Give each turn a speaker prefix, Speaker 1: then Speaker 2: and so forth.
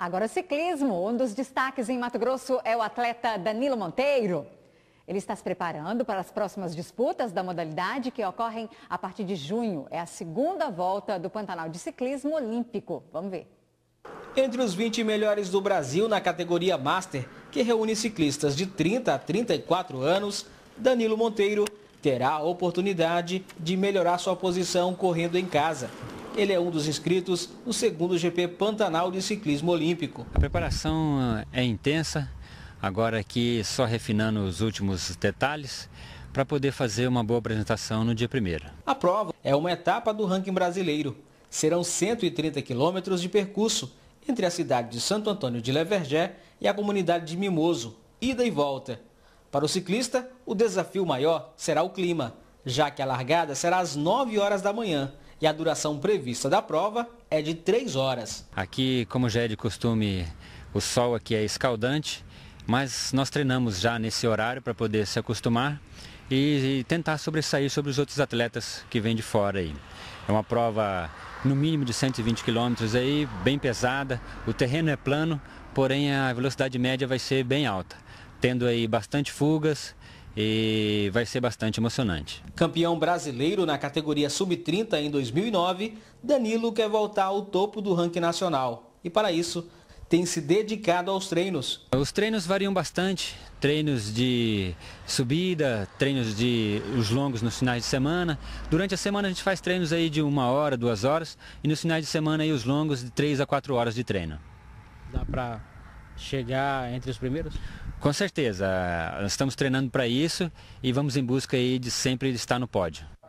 Speaker 1: Agora ciclismo. Um dos destaques em Mato Grosso é o atleta Danilo Monteiro. Ele está se preparando para as próximas disputas da modalidade que ocorrem a partir de junho. É a segunda volta do Pantanal de Ciclismo Olímpico. Vamos ver. Entre
Speaker 2: os 20 melhores do Brasil na categoria Master, que reúne ciclistas de 30 a 34 anos, Danilo Monteiro terá a oportunidade de melhorar sua posição correndo em casa. Ele é um dos inscritos no segundo GP Pantanal de Ciclismo Olímpico. A
Speaker 3: preparação eh, é intensa, agora aqui só refinando os últimos detalhes para poder fazer uma boa apresentação no dia primeiro.
Speaker 2: A prova é uma etapa do ranking brasileiro. Serão 130 quilômetros de percurso entre a cidade de Santo Antônio de Levergé e a comunidade de Mimoso, ida e volta. Para o ciclista, o desafio maior será o clima, já que a largada será às 9 horas da manhã e a duração prevista da prova é de 3 horas.
Speaker 3: Aqui, como já é de costume, o sol aqui é escaldante, mas nós treinamos já nesse horário para poder se acostumar e tentar sobressair sobre os outros atletas que vêm de fora aí. É uma prova no mínimo de 120 quilômetros aí, bem pesada, o terreno é plano, porém a velocidade média vai ser bem alta, tendo aí bastante fugas e vai ser bastante emocionante.
Speaker 2: Campeão brasileiro na categoria sub-30 em 2009, Danilo quer voltar ao topo do ranking nacional e para isso tem se dedicado aos treinos.
Speaker 3: Os treinos variam bastante, treinos de subida, treinos de os longos nos finais de semana. Durante a semana a gente faz treinos aí de uma hora, duas horas e nos finais de semana aí os longos de três a quatro horas de treino. Dá para chegar entre os primeiros? Com certeza, estamos treinando para isso e vamos em busca aí de sempre estar no pódio.